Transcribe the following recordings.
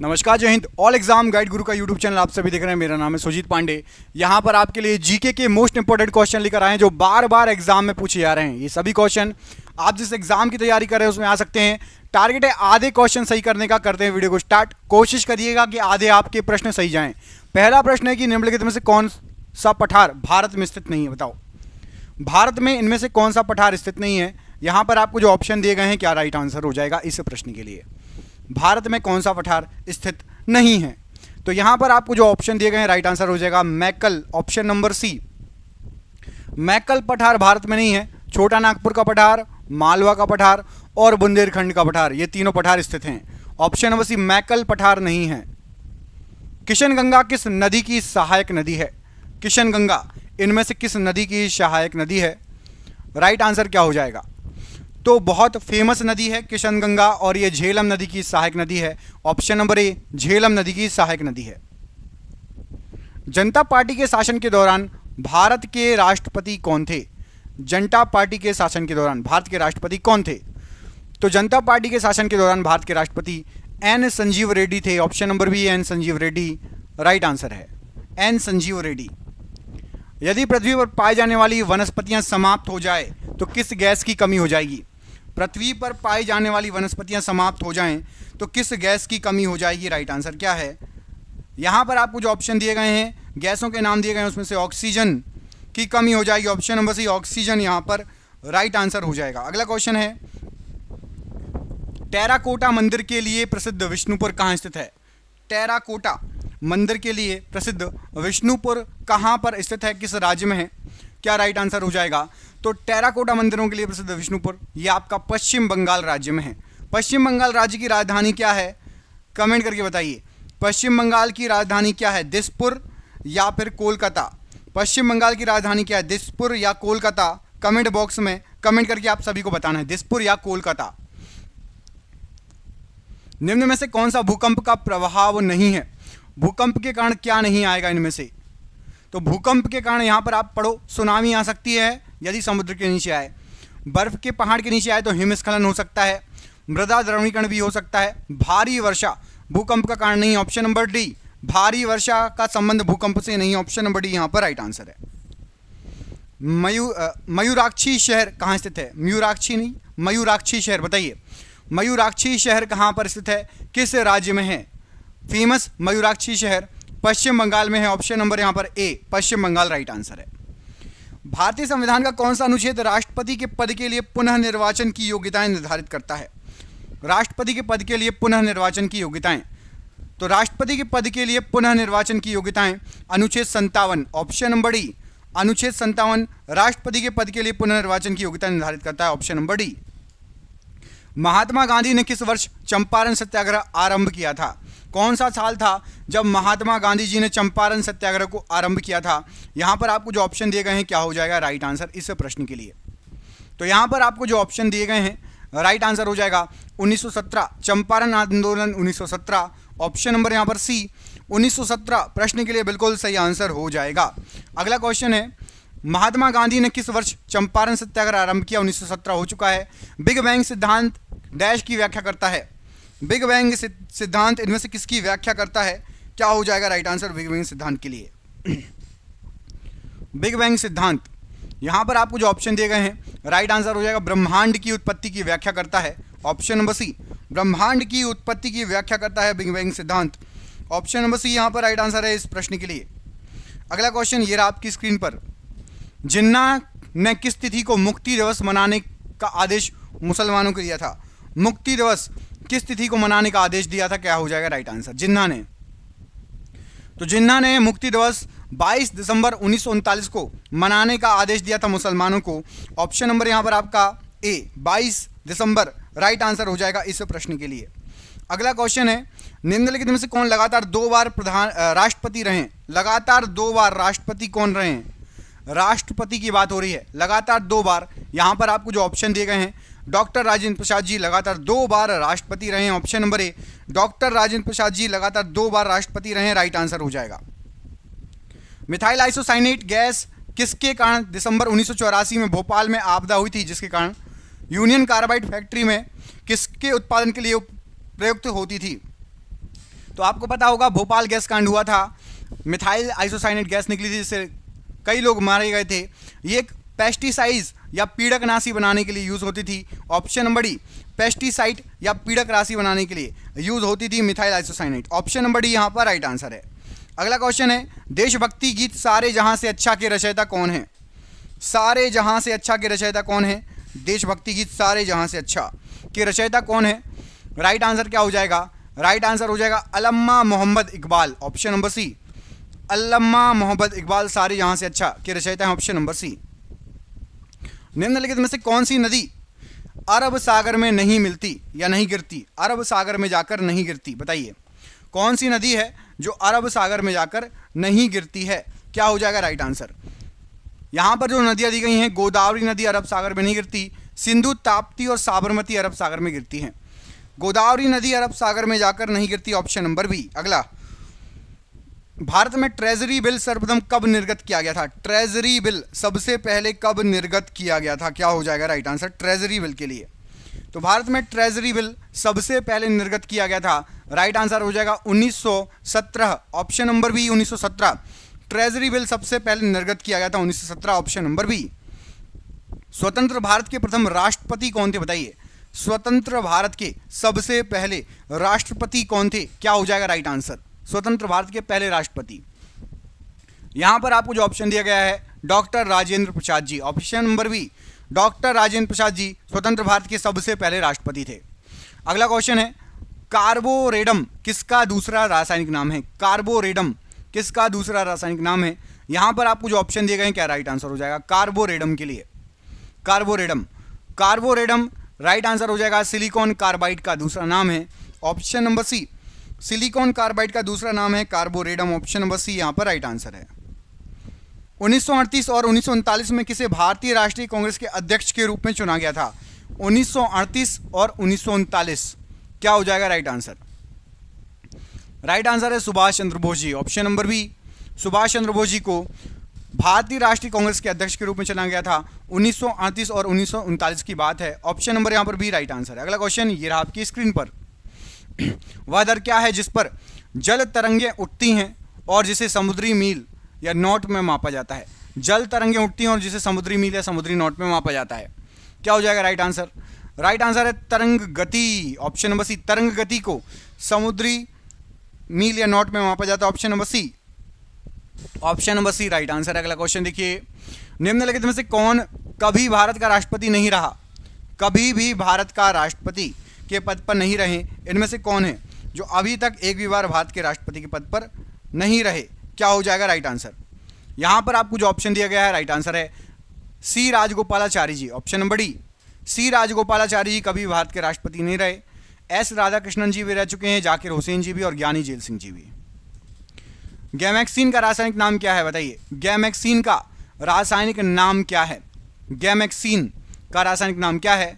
नमस्कार जय Hind all exam guide गुरु का यूट्यूब चैनल आप सभी देख रहे हैं मेरा नाम है सुजीत पांडे यहां पर आपके लिए जीके के मोस्ट इंपॉर्टेंट क्वेश्चन लेकर आए हैं जो बार बार एग्जाम में पूछे जा रहे हैं ये सभी क्वेश्चन आप जिस एग्जाम की तैयारी कर रहे हैं उसमें आ सकते हैं टारगेट है आधे क्वेश्चन सही करने का करते हैं वीडियो को स्टार्ट कोशिश करिएगा कि आधे आपके प्रश्न सही जाए पहला प्रश्न है कि निम्नलिखित में से कौन सा पठार भारत में स्थित नहीं है बताओ भारत में इनमें से कौन सा पठार स्थित नहीं है यहां पर आपको जो ऑप्शन दिए गए हैं क्या राइट आंसर हो जाएगा इस प्रश्न के लिए भारत में कौन सा पठार स्थित नहीं है तो यहां पर आपको जो ऑप्शन दिए गए हैं राइट आंसर हो जाएगा Maikal option number C Maikal पठार भारत में नहीं है छोटा नागपुर का पठार मालवा का पठार और बुंदेलखंड का पठार ये तीनों पठार स्थित हैं ऑप्शन नंबर सी मैकल पठार नहीं है किशनगंगा किस नदी की सहायक नदी है किशनगंगा इनमें से किस नदी की सहायक नदी है राइट आंसर क्या हो जाएगा तो बहुत फेमस नदी है किशनगंगा और ये झेलम नदी की सहायक नदी है ऑप्शन नंबर ए झेलम नदी की सहायक नदी है जनता पार्टी के शासन के दौरान भारत के राष्ट्रपति कौन थे जनता पार्टी के शासन के दौरान भारत के राष्ट्रपति कौन थे तो जनता पार्टी के शासन के दौरान भारत के राष्ट्रपति एन संजीव रेड्डी थे ऑप्शन नंबर भी N Sanjiva Reddy right answer है एन संजीव रेड्डी यदि पृथ्वी पर पाए जाने वाली वनस्पतियां समाप्त हो जाए तो किस गैस की कमी हो जाएगी पृथ्वी पर पाई जाने वाली वनस्पतियां समाप्त हो जाएं तो किस गैस की कमी हो जाएगी राइट आंसर क्या है यहां पर आपको जो ऑप्शन दिए गए हैं गैसों के नाम दिए गए हैं उसमें से ऑक्सीजन की कमी हो जाएगी ऑप्शन नंबर सी ऑक्सीजन यहां पर राइट आंसर हो जाएगा अगला क्वेश्चन है टेराकोटा मंदिर के लिए प्रसिद्ध विष्णुपुर कहाँ स्थित है टेराकोटा मंदिर के लिए प्रसिद्ध विष्णुपुर कहाँ पर स्थित है किस राज्य में है क्या राइट आंसर हो जाएगा तो टेराकोटा मंदिरों के लिए प्रसिद्ध विष्णुपुर ये आपका पश्चिम बंगाल राज्य में है पश्चिम बंगाल राज्य की राजधानी क्या है कमेंट करके बताइए पश्चिम बंगाल की राजधानी क्या है दिसपुर या फिर कोलकाता पश्चिम बंगाल की राजधानी क्या है दिसपुर या कोलकाता कमेंट बॉक्स में कमेंट करके आप सभी को बताना है दिसपुर या कोलकाता निम्न में से कौन सा भूकंप का प्रभाव नहीं है भूकंप के कारण क्या नहीं आएगा इनमें से तो भूकंप के कारण यहां पर आप पढ़ो सुनामी आ सकती है यदि समुद्र के नीचे आए बर्फ के पहाड़ के नीचे आए तो हिमस्खलन हो सकता है मृदा द्रवणीकरण भी हो सकता है भारी वर्षा भूकंप का कारण नहीं ऑप्शन नंबर डी भारी वर्षा का संबंध भूकंप से नहीं ऑप्शन नंबर डी यहाँ पर राइट आंसर है मयू मयूराक्षी शहर कहाँ स्थित है मयूराक्षी नहीं मयूराक्षी शहर बताइए मयूराक्षी शहर कहाँ पर स्थित है किस राज्य में है फेमस मयूराक्षी शहर पश्चिम बंगाल में है ऑप्शन नंबर यहाँ पर A Paschim Bengal right answer है भारतीय संविधान का कौन सा अनुच्छेद राष्ट्रपति के पद के लिए पुनः निर्वाचन की योग्यताएं निर्धारित करता है राष्ट्रपति के पद के लिए पुनः निर्वाचन की योग्यताएं तो राष्ट्रपति के पद के लिए पुनः निर्वाचन की योग्यताएं अनुच्छेद संतावन ऑप्शन नंबर डी अनुच्छेद संतावन राष्ट्रपति के पद के लिए पुनर्निर्वाचन की योग्यता निर्धारित करता है option number D Mahatma Gandhi ने किस वर्ष चंपारण सत्याग्रह आरंभ किया था कौन सा साल था जब महात्मा गांधी जी ने चंपारण सत्याग्रह को आरंभ किया था यहाँ पर आपको जो ऑप्शन दिए गए हैं क्या हो जाएगा राइट आंसर इस प्रश्न के लिए तो यहाँ पर आपको जो ऑप्शन दिए गए हैं राइट आंसर हो जाएगा 1917 चंपारण आंदोलन 1917 ऑप्शन नंबर यहाँ पर सी 1917 प्रश्न के लिए बिल्कुल सही आंसर हो जाएगा अगला क्वेश्चन है महात्मा गांधी ने किस वर्ष चंपारण सत्याग्रह आरंभ किया 1917 हो चुका है बिग बैंग सिद्धांत डैश की व्याख्या करता है बिग बैंग सिद्धांत इनमें से किसकी व्याख्या करता है क्या हो जाएगा राइट आंसर बिग बैंग सिद्धांत के लिए बिग बैंग सिद्धांत यहां पर आपको जो ऑप्शन दिए गए हैं राइट आंसर हो जाएगा ब्रह्मांड की उत्पत्ति की व्याख्या करता है ऑप्शन नंबर सी ब्रह्मांड की उत्पत्ति की व्याख्या करता है बिग बैंग सिद्धांत ऑप्शन नंबर सी यहां पर राइट आंसर है इस प्रश्न के लिए अगला क्वेश्चन ये रहा आपकी स्क्रीन पर जिन्ना ने किस तिथि को मुक्ति दिवस मनाने का आदेश मुसलमानों को दिया था मुक्ति दिवस किस तिथि को मनाने का आदेश दिया था क्या हो जाएगा राइट आंसर जिन्ना ने तो जिन्ना ने मुक्ति दिवस 22 दिसंबर उन्नीस को मनाने का आदेश दिया था मुसलमानों को ऑप्शन नंबर यहां पर आपका ए 22 दिसंबर राइट आंसर हो जाएगा इस प्रश्न के लिए अगला क्वेश्चन है निम्नलिखित में से कौन लगातार दो बार प्रधान राष्ट्रपति रहे लगातार दो बार राष्ट्रपति कौन रहे राष्ट्रपति की बात हो रही है लगातार दो बार यहां पर आपको जो ऑप्शन दिए गए हैं डॉक्टर राजेंद्र प्रसाद जी लगातार दो बार राष्ट्रपति रहे option number A doctor Rajendra Prasad ji लगातार दो बार राष्ट्रपति रहे राइट आंसर हो जाएगा मिथाइल आइसोसाइनेट गैस किसके कारण दिसंबर उन्नीस में भोपाल में आपदा हुई थी जिसके कारण यूनियन कार्बाइड फैक्ट्री में किसके उत्पादन के लिए प्रयुक्त होती थी तो आपको पता होगा भोपाल गैस कांड हुआ था मिथाइल आइसोसाइनेट गैस निकली थी जिससे कई लोग मारे गए थे ये एक पेस्टिसाइज या पीड़क राशि बनाने के लिए यूज़ होती थी ऑप्शन नंबर डी पेस्टिसाइड या पीड़क राशि बनाने के लिए यूज़ होती थी methyl isocyanate option number D यहाँ पर राइट आंसर है अगला क्वेश्चन है देशभक्ति गीत सारे जहाँ से अच्छा के रचयिता कौन है सारे जहाँ से अच्छा के रचयिता कौन है देशभक्ति गीत सारे जहाँ से अच्छा के रचयिता कौन है राइट आंसर क्या हो जाएगा राइट आंसर हो जाएगा Allama Mohammad Iqbal option number C Allama Mohammad Iqbal सारे यहाँ से अच्छा के रचयिता है ऑप्शन नंबर सी निम्नलिखित में से कौन सी नदी अरब सागर में नहीं मिलती या नहीं गिरती अरब सागर में जाकर नहीं गिरती बताइए कौन सी नदी है जो अरब सागर में जाकर नहीं गिरती है क्या हो जाएगा राइट आंसर यहाँ पर जो नदियाँ दी गई हैं गोदावरी नदी अरब सागर में नहीं गिरती सिंधु ताप्ती और साबरमती अरब सागर में गिरती हैं गोदावरी नदी अरब सागर में जाकर नहीं गिरती ऑप्शन नंबर बी अगला भारत में ट्रेजरी बिल सर्वप्रथम कब निर्गत किया गया था ट्रेजरी बिल सबसे पहले कब निर्गत किया गया था क्या हो जाएगा राइट आंसर ट्रेजरी बिल के लिए तो भारत में ट्रेजरी बिल सबसे पहले निर्गत किया गया था राइट आंसर हो जाएगा 1917 option number B 1917 treasury bill सबसे पहले निर्गत किया गया था 1917 ऑप्शन नंबर बी स्वतंत्र भारत के प्रथम राष्ट्रपति कौन थे बताइए स्वतंत्र भारत के सबसे पहले राष्ट्रपति कौन थे क्या हो जाएगा राइट आंसर स्वतंत्र भारत के पहले राष्ट्रपति यहां पर आपको जो ऑप्शन दिया गया है doctor Rajendra Prasad ji option number B doctor Rajendra Prasad ji स्वतंत्र भारत के सबसे पहले राष्ट्रपति थे अगला क्वेश्चन है कार्बोरेडम किसका दूसरा रासायनिक नाम है कार्बोरेडम किसका दूसरा रासायनिक नाम है यहां पर आपको जो ऑप्शन दिए गए क्या राइट आंसर हो जाएगा कार्बोरेडम के लिए कार्बोरेडम कार्बोरेडम राइट आंसर हो जाएगा सिलिकॉन कार्बाइड का दूसरा नाम है option number C silicon carbide का दूसरा नाम है कार्बोरेडम ऑप्शन नंबर सी यहाँ पर राइट आंसर है 1938 और उन्नीस में किसे भारतीय राष्ट्रीय कांग्रेस के अध्यक्ष के रूप में चुना गया था 1938 और उन्नीस क्या हो जाएगा राइट आंसर राइट आंसर है Subhash Chandra Bose ji option number B Subhash Chandra Bose ji को भारतीय राष्ट्रीय कांग्रेस के अध्यक्ष के रूप में चुना गया था उन्नीस और उन्नीस की बात है ऑप्शन नंबर यहाँ पर भी राइट आंसर है अगला क्वेश्चन ये रहा आपकी स्क्रीन पर वह दर क्या है जिस पर जल तरंगे उठती हैं और जिसे समुद्री मील या नोट में मापा जाता है जल तरंगे उठती हैं और जिसे समुद्री मील या समुद्री नोट में मापा जाता है क्या हो जाएगा राइट आंसर राइट आंसर है तरंग गति ऑप्शन नंबर सी तरंग गति को समुद्री मील या नोट में मापा जाता है option number C option number C right answer अगला क्वेश्चन देखिए निम्नलिखित में से कौन कभी भारत का राष्ट्रपति नहीं रहा कभी भी भारत का राष्ट्रपति के पद पर नहीं रहे इनमें से कौन है जो अभी तक एक भी बार भारत के राष्ट्रपति के पद पर नहीं रहे क्या हो जाएगा राइट आंसर यहां पर आपको जो ऑप्शन दिया गया है राइट आंसर है C Rajagopalachari ji option number D C Rajagopalachari ji कभी भारत के राष्ट्रपति नहीं रहे एस राधाकृष्णन जी भी रह चुके हैं जाकिर हुसैन जी भी और ज्ञानी जेल सिंह जी भी गैमैक्सीन का रासायनिक नाम क्या है बताइए गैमैक्सीन का रासायनिक नाम क्या है गैमैक्सीन का रासायनिक नाम क्या है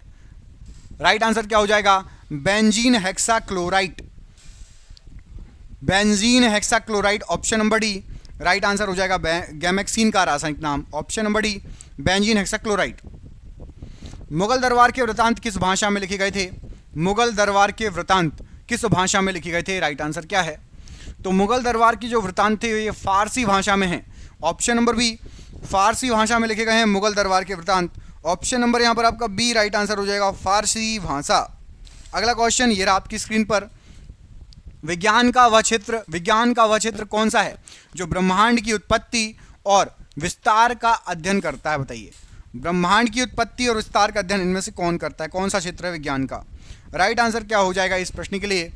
राइट आंसर क्या हो जाएगा benzene hexachloride benzene hexachloride option number D right answer हो जाएगा गैमेक्सिन का रासायनिक नाम option number D benzene hexachloride Mughal दरबार के वृतांत किस भाषा में लिखे गए थे मुगल दरबार के वृतांत किस भाषा में लिखे गए थे राइट आंसर क्या है तो मुगल दरबार की जो वृतांत थे ये फारसी भाषा में है ऑप्शन नंबर बी फारसी भाषा में लिखे गए हैं मुगल दरबार के वृतांत ऑप्शन नंबर यहाँ पर आपका बी राइट आंसर हो जाएगा फारसी भाषा अगला क्वेश्चन ये रहा आपकी स्क्रीन पर विज्ञान का वह क्षेत्र विज्ञान का वह क्षेत्र कौन सा है जो ब्रह्मांड की उत्पत्ति और विस्तार का अध्ययन करता है बताइए ब्रह्मांड की उत्पत्ति और विस्तार का अध्ययन इनमें से कौन करता है कौन सा क्षेत्र है विज्ञान का राइट आंसर क्या हो जाएगा इस प्रश्न के लिए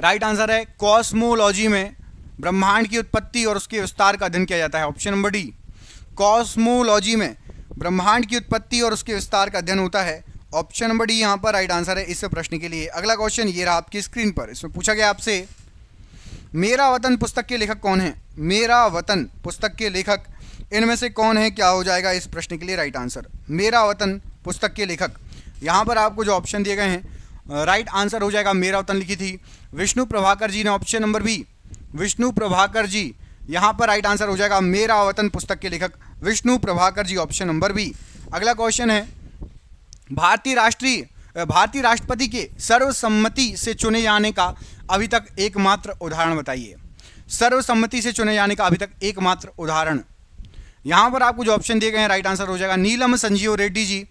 राइट आंसर है कॉस्मोलॉजी में ब्रह्मांड की उत्पत्ति और उसके विस्तार का अध्ययन किया जाता है ऑप्शन नंबर डी कॉस्मोलॉजी में ब्रह्मांड की उत्पत्ति और उसके विस्तार का अध्ययन होता है ऑप्शन नंबर डी यहाँ पर राइट आंसर है इस प्रश्न के लिए अगला क्वेश्चन ये रहा आपकी स्क्रीन पर इसमें पूछा गया आपसे मेरा वतन पुस्तक के लेखक कौन है मेरा वतन पुस्तक के लेखक इनमें से कौन है क्या हो जाएगा इस प्रश्न के लिए राइट आंसर मेरा वतन पुस्तक के लेखक यहाँ पर आपको जो ऑप्शन दिए गए हैं राइट आंसर हो जाएगा मेरा वतन लिखी थी विष्णु प्रभाकर जी ने option number B Vishnu Prabhakar ji यहाँ पर राइट आंसर हो जाएगा मेरा वतन पुस्तक के लेखक Vishnu Prabhakar ji option number B अगला क्वेश्चन है भारतीय राष्ट्रीय भारतीय राष्ट्रपति के सर्वसम्मति से चुने जाने का अभी तक एकमात्र उदाहरण बताइए सर्वसम्मति से चुने जाने का अभी तक एकमात्र उदाहरण यहाँ पर आपको जो ऑप्शन दिए गए हैं राइट आंसर हो जाएगा नीलम संजीव रेड्डी जी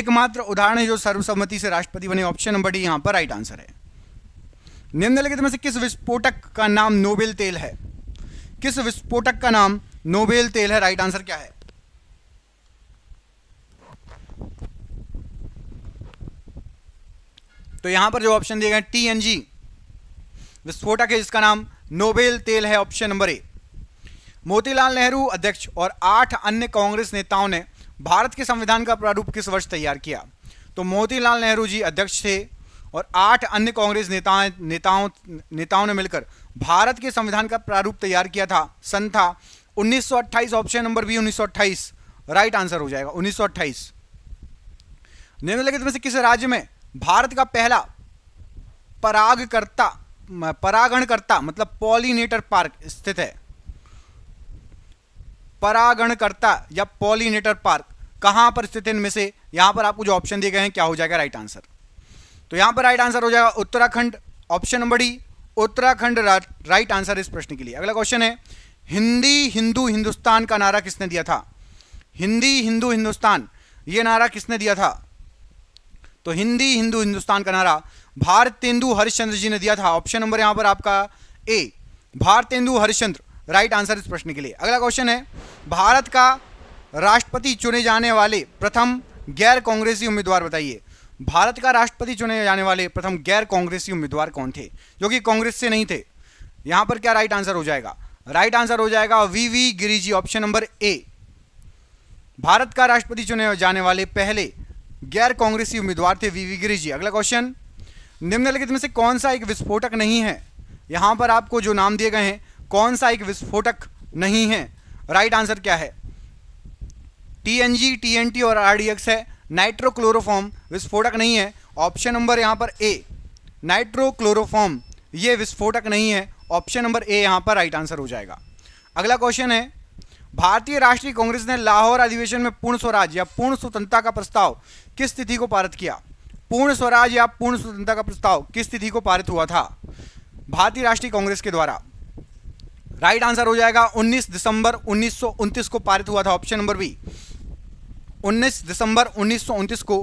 एकमात्र उदाहरण है जो सर्वसम्मति से राष्ट्रपति बने ऑप्शन नंबर डी यहाँ पर राइट आंसर है निम्नलिखित में से किस विस्फोटक का नाम नोबेल तेल है किस विस्फोटक का नाम नोबेल तेल है राइट आंसर क्या है तो यहां पर जो ऑप्शन दिए गए टीएनजी विस्फोटक है जिसका नाम नोबेल तेल है option number A Motilal Nehru अध्यक्ष और आठ अन्य कांग्रेस नेताओं ने भारत के संविधान का प्रारूप किस वर्ष तैयार किया तो मोतीलाल नेहरू जी अध्यक्ष थे और आठ अन्य कांग्रेस नेता नेताओं नेताओं ने मिलकर भारत के संविधान का प्रारूप तैयार किया था सन था 1928 option number B 1928 right answer हो जाएगा 1928 निम्नलिखित में से किस राज्य में भारत का पहला परागकर्ता परागणकर्ता मतलब पॉलिनेटर पार्क स्थित है परागणकर्ता या पॉलिनेटर पार्क कहां पर स्थित है इनमें से यहां पर आपको जो ऑप्शन दिए गए हैं क्या हो जाएगा राइट आंसर तो यहां पर राइट आंसर हो जाएगा Uttarakhand option number D Uttarakhand right answer इस प्रश्न के लिए अगला क्वेश्चन है हिंदी हिंदू हिंदुस्तान का नारा किसने दिया था हिंदी हिंदू हिंदुस्तान ये नारा किसने दिया था तो हिंदी हिंदू हिंदुस्तान का नारा भारत भारतेंदु हरिश्चंद्र जी ने दिया था ऑप्शन नंबर यहां पर आपका A Bharatendu Harishchandra right answer इस प्रश्न के लिए अगला क्वेश्चन है भारत का राष्ट्रपति चुने जाने वाले प्रथम गैर कांग्रेसी उम्मीदवार बताइए भारत का राष्ट्रपति चुने जाने वाले प्रथम गैर कांग्रेसी उम्मीदवार कौन थे जो कि कांग्रेस से नहीं थे यहां पर क्या राइट आंसर हो जाएगा राइट आंसर हो जाएगा V V Giriji option number A Bharat का राष्ट्रपति चुने जाने वाले पहले गैर कांग्रेसी उम्मीदवार थे वी वी गिरिजी अगला क्वेश्चन निम्नलिखित में से कौन सा एक विस्फोटक नहीं है यहां पर आपको जो नाम दिए गए हैं कौन सा एक विस्फोटक नहीं है राइट आंसर क्या है टीएनजी टीएनटी और आरडीएक्स है नाइट्रोक्लोरोफॉर्म विस्फोटक नहीं है ऑप्शन नंबर यहां पर ए नाइट्रोक्लोरोफॉर्म ये विस्फोटक नहीं है ऑप्शन नंबर ए यहाँ पर राइट आंसर हो जाएगा अगला क्वेश्चन है भारतीय राष्ट्रीय कांग्रेस ने लाहौर अधिवेशन में पूर्ण स्वराज या पूर्ण स्वतंत्रता का प्रस्ताव किस तिथि को पारित किया पूर्ण स्वराज या पूर्ण स्वतंत्रता का प्रस्ताव किस तिथि को पारित हुआ था भारतीय राष्ट्रीय कांग्रेस के द्वारा राइट आंसर हो जाएगा 19 दिसंबर उन्नीस को पारित हुआ था ऑप्शन नंबर बी 19 दिसंबर उन्नीस को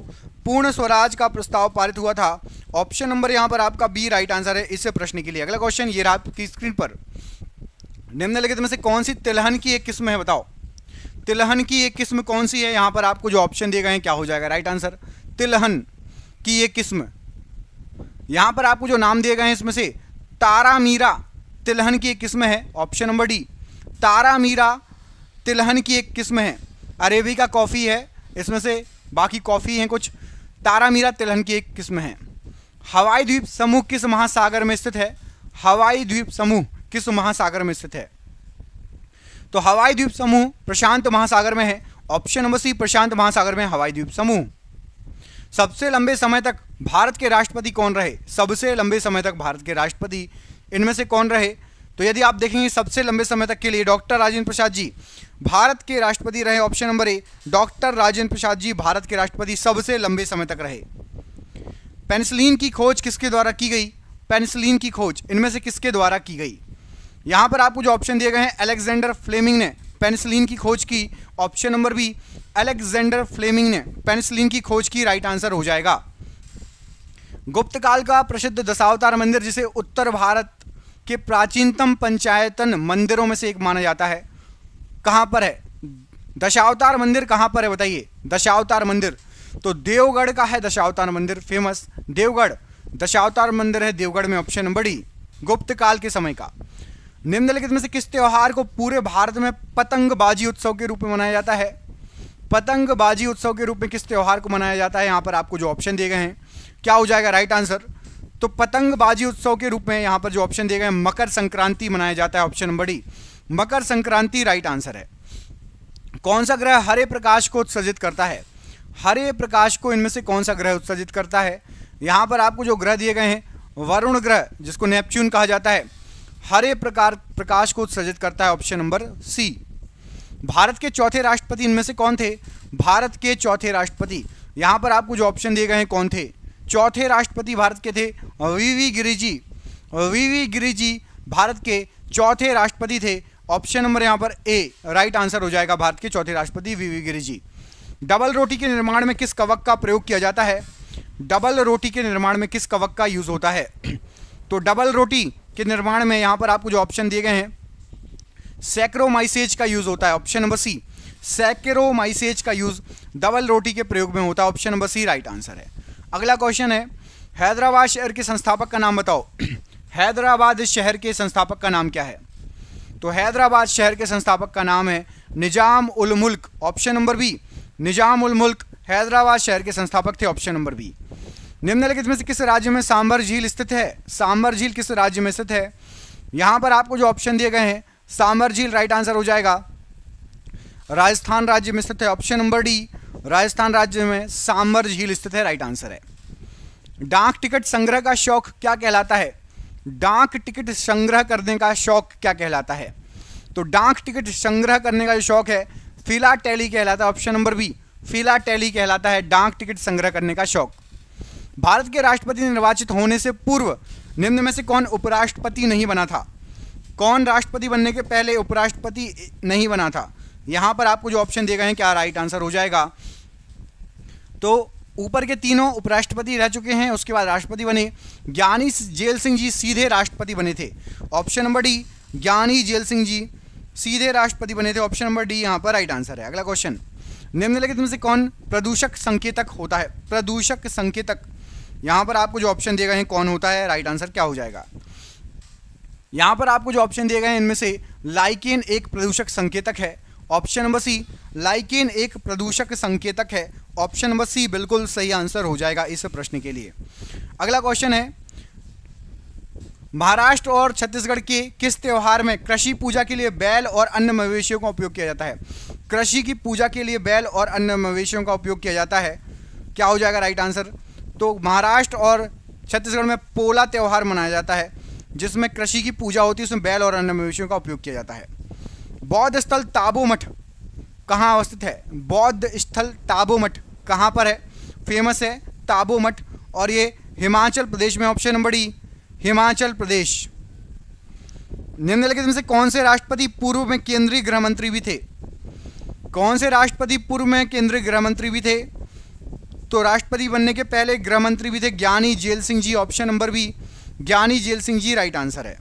पूर्ण स्वराज का प्रस्ताव पारित हुआ था ऑप्शन नंबर यहां पर आपका बी राइट आंसर है इस प्रश्न के लिए अगला क्वेश्चन ये रहा आपकी स्क्रीन पर निम्नलिखित में से कौन सी तिलहन की एक किस्म है बताओ तिलहन की एक किस्म कौन सी है यहां पर आपको जो ऑप्शन दिए गए हैं क्या हो जाएगा राइट आंसर तिलहन की एक किस्म यहां पर आपको जो नाम दिए गए हैं इसमें से तारा मीरा तिलहन की एक किस्म है ऑप्शन नंबर डी तारा मीरा तिलहन की एक किस्म है अरेबिका कॉफ़ी है इसमें से बाकी कॉफ़ी हैं कुछ तारा मीरा तिलहन की एक किस्म है हवाई द्वीप समूह किस महासागर में स्थित है हवाई द्वीप समूह किस महासागर में स्थित है तो हवाई द्वीप समूह प्रशांत महासागर में है ऑप्शन नंबर सी प्रशांत महासागर में हवाई द्वीप समूह सबसे लंबे समय तक भारत के राष्ट्रपति कौन रहे सबसे लंबे समय तक भारत के राष्ट्रपति इनमें से कौन रहे तो यदि आप देखेंगे सबसे लंबे समय तक के लिए डॉक्टर राजेंद्र प्रसाद जी भारत के राष्ट्रपति रहे option number A doctor Rajendra Prasad ji Bharat के राष्ट्रपति सबसे लंबे समय तक रहे पेनिसलिन की खोज किसके द्वारा की गई पेनिसलिन की खोज इनमें से किसके द्वारा की गई यहाँ पर आपको जो ऑप्शन दिए गए हैं अलेक्जेंडर फ्लेमिंग ने पेनिसलिन की खोज की option number B Alexander Fleming ने पेनिसलिन की खोज की राइट आंसर हो जाएगा गुप्त काल का प्रसिद्ध दशावतार मंदिर जिसे उत्तर भारत के प्राचीनतम पंचायतन मंदिरों में से एक माना जाता है कहाँ पर है दशावतार मंदिर कहाँ पर है बताइए दशावतार मंदिर तो देवगढ़ का है दशावतार मंदिर फेमस देवगढ़ दशावतार मंदिर है देवगढ़ में ऑप्शन नंबर डी गुप्त काल के समय का निम्नलिखित में से किस त्यौहार को पूरे भारत में पतंगबाजी उत्सव के रूप में मनाया जाता है पतंगबाजी उत्सव के रूप में किस त्यौहार को मनाया जाता है यहाँ पर आपको जो ऑप्शन दिए गए हैं क्या हो जाएगा राइट आंसर तो पतंगबाजी उत्सव के रूप में यहां पर जो ऑप्शन दिए गए मकर संक्रांति मनाया जाता है option number D Makar Sankranti right answer है कौन सा ग्रह हरे प्रकाश को उत्सर्जित करता है हरे प्रकाश को इनमें से कौन सा ग्रह उत्सर्जित करता है यहां पर आपको जो ग्रह दिए गए हैं वरुण ग्रह जिसको नेपच्यून कहा जाता है हरे प्रकार प्रकाश को उत्सर्जित करता है ऑप्शन नंबर सी भारत के चौथे राष्ट्रपति इनमें से कौन थे भारत के चौथे राष्ट्रपति यहां पर आपको जो ऑप्शन दिए गए हैं कौन थे चौथे राष्ट्रपति भारत के थे V V Giriji V V Giriji Bharat के चौथे राष्ट्रपति थे ऑप्शन नंबर यहाँ पर ए राइट आंसर हो जाएगा भारत के चौथे राष्ट्रपति वी वी गिरिजी डबल रोटी के निर्माण में किस कवक का प्रयोग किया जाता है डबल रोटी के निर्माण में किस कवक का यूज होता है तो डबल रोटी के निर्माण में यहाँ पर आपको जो ऑप्शन दिए गए हैं सैक्रोमाइसेज का यूज होता है ऑप्शन नंबर सी सैक्रोमाइसेज का यूज डबल रोटी के प्रयोग में होता है option number C right answer है अगला क्वेश्चन है हैदराबाद शहर के संस्थापक का नाम बताओ हैदराबाद शहर के संस्थापक का नाम क्या है तो हैदराबाद शहर के संस्थापक का नाम है Nizam ul Mulk option number B Nizam ul Mulk Hyderabad शहर के संस्थापक थे ऑप्शन नंबर बी निम्नलिखित में से किस राज्य में सांबर झील स्थित है सांबर झील किस राज्य में स्थित है यहाँ पर आपको जो ऑप्शन दिए गए हैं सांबर झील राइट आंसर हो जाएगा राजस्थान राज्य में स्थित है ऑप्शन नंबर डी राजस्थान राज्य में सांबर झील स्थित है राइट आंसर है डाक टिकट संग्रह का शौक क्या कहलाता है डाक टिकट संग्रह करने का शौक क्या कहलाता है तो डाक टिकट संग्रह करने का जो शौक है फिला टैली कहलाता है option number B philately कहलाता है डाक टिकट संग्रह करने का शौक भारत के राष्ट्रपति निर्वाचित होने से पूर्व निम्न में से कौन उपराष्ट्रपति नहीं बना था कौन राष्ट्रपति बनने के पहले उपराष्ट्रपति नहीं बना था यहां पर आपको जो ऑप्शन देगा गए क्या राइट आंसर हो जाएगा तो ऊपर के तीनों उपराष्ट्रपति रह चुके हैं उसके बाद राष्ट्रपति बने ज्ञानी जेल सिंह जी सीधे राष्ट्रपति बने थे option number D Giani Zail Singh ji सीधे राष्ट्रपति बने थे ऑप्शन नंबर डी यहां पर राइट आंसर है अगला क्वेश्चन निम्नलिखित में से कौन प्रदूषक संकेतक होता है प्रदूषक संकेतक यहां पर आपको जो ऑप्शन दिए गए हैं कौन होता है राइट आंसर क्या हो जाएगा यहां पर आपको जो ऑप्शन दिए गए हैं इनमें से लाइकेन एक प्रदूषक संकेतक है ऑप्शन नंबर सी लाइकेन एक प्रदूषक संकेतक है ऑप्शन नंबर सी बिल्कुल सही आंसर हो जाएगा इस प्रश्न के लिए अगला क्वेश्चन है महाराष्ट्र और छत्तीसगढ़ के किस त्यौहार में कृषि पूजा के लिए बैल और अन्य मवेशियों का उपयोग किया जाता है कृषि की पूजा के लिए बैल और अन्य मवेशियों का उपयोग किया जाता है क्या हो जाएगा राइट आंसर तो महाराष्ट्र और छत्तीसगढ़ में पोला त्यौहार मनाया जाता है जिसमें कृषि की पूजा होती है उसमें बैल और अन्य मवेशियों का उपयोग किया जाता है बौद्ध स्थल ताबू मठ कहाँ अवस्थित है बौद्ध स्थल ताबू मठ कहाँ पर है फेमस है ताबू मठ और ये हिमाचल प्रदेश में option number D Himachal Pradesh निम्नलिखित में से कौन से राष्ट्रपति पूर्व में केंद्रीय गृह मंत्री भी थे कौन से राष्ट्रपति पूर्व में केंद्रीय गृह मंत्री भी थे तो राष्ट्रपति बनने के पहले गृह मंत्री भी थे Giani Zail Singh ji option number B Giani Zail Singh ji right answer है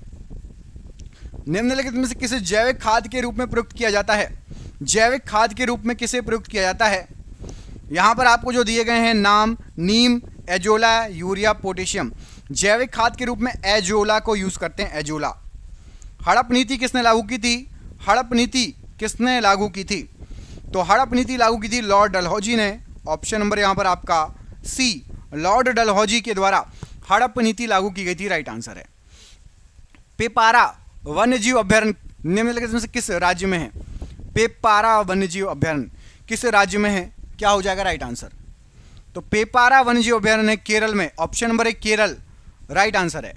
निम्नलिखित में से किसे जैविक खाद के रूप में प्रयुक्त किया जाता है जैविक खाद के रूप में किसे प्रयुक्त किया जाता है यहाँ पर आपको जो दिए गए हैं नाम नीम एजोला यूरिया पोटेशियम जैविक खाद के रूप में एजोला को यूज़ करते हैं एजोला हड़प नीति किसने लागू की थी हड़प नीति किसने लागू की थी तो हड़प नीति लागू की थी लॉर्ड डलहौजी ने ऑप्शन नंबर यहाँ पर आपका सी लॉर्ड डलहौजी के द्वारा हड़प नीति लागू की गई थी राइट आंसर है पेपारा वन्य जीव अभ्यारण निम्नलिखित में से किस राज्य में है पेपारा वन्य जीव अभ्यारण किस राज्य में है क्या हो जाएगा राइट आंसर तो पेपारा वन्य जीव अभ्यारण है केरल में ऑप्शन नंबर एक केरल राइट आंसर है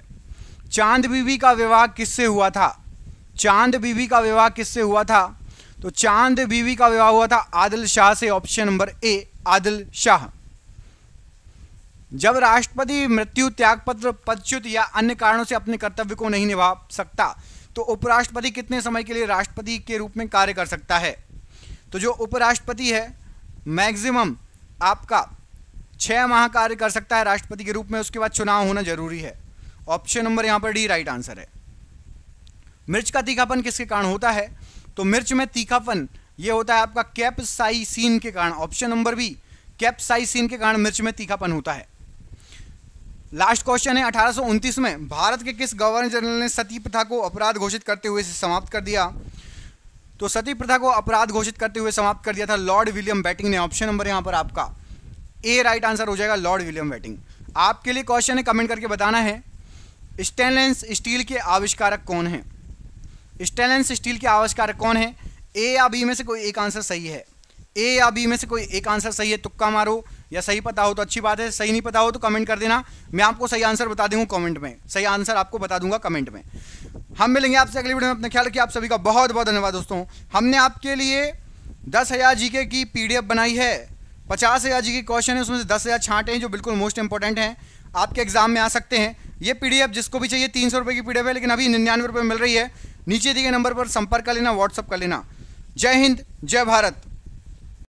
चांद बीबी का विवाह किससे हुआ था चांद बीबी का विवाह किससे हुआ था तो चांद बीबी का विवाह हुआ था आदिल शाह से option number A Adil Shah जब राष्ट्रपति मृत्यु त्यागपत्र पदच्युत या अन्य कारणों से अपने कर्तव्य को नहीं निभा सकता तो उपराष्ट्रपति कितने समय के लिए राष्ट्रपति के रूप में कार्य कर सकता है तो जो उपराष्ट्रपति है मैक्सिमम आपका छः माह कार्य कर सकता है राष्ट्रपति के रूप में उसके बाद चुनाव होना जरूरी है ऑप्शन नंबर यहाँ पर डी राइट आंसर है मिर्च का तीखापन किसके कारण होता है तो मिर्च में तीखापन ये होता है आपका कैपसाइसिन के कारण ऑप्शन नंबर बी कैपसाइसिन के कारण मिर्च में तीखापन होता है लास्ट क्वेश्चन है अठारह में भारत के किस गवर्नर जनरल ने सती प्रथा को अपराध घोषित करते हुए इसे समाप्त कर दिया तो सती प्रथा को अपराध घोषित करते हुए समाप्त कर दिया था लॉर्ड विलियम बैटिंग ने ऑप्शन नंबर यहाँ पर आपका ए राइट आंसर हो जाएगा लॉर्ड विलियम बैटिंग आपके लिए क्वेश्चन है कमेंट करके बताना है स्टेनलेस स्टील के आविष्कारक कौन है स्टेनलेस स्टील के आविष्कारक कौन है ए या बी में से कोई एक आंसर सही है ए या बी में से कोई एक आंसर सही है तुक्का मारो या सही पता हो तो अच्छी बात है सही नहीं पता हो तो कमेंट कर देना मैं आपको सही आंसर बता दूंगा कमेंट में सही आंसर आपको बता दूंगा कमेंट में हम मिलेंगे आपसे अगली वीडियो में अपने ख्याल रखिए आप सभी का बहुत बहुत धन्यवाद दोस्तों हमने आपके लिए दस हज़ार जी के की पीडीएफ बनाई है पचास हज़ार जी के क्वेश्चन है उसमें से दस हज़ार छाँटे हैं जो बिल्कुल मोस्ट इंपॉर्टेंट हैं आपके एग्जाम में आ सकते हैं ये पीडीएफ जिसको भी चाहिए तीन सौ रुपए की पीडीएफ है लेकिन अभी निन्यानवे रुपए मिल रही है नीचे दिए नंबर पर संपर्क कर लेना व्हाट्सअप कर लेना जय हिंद जय भारत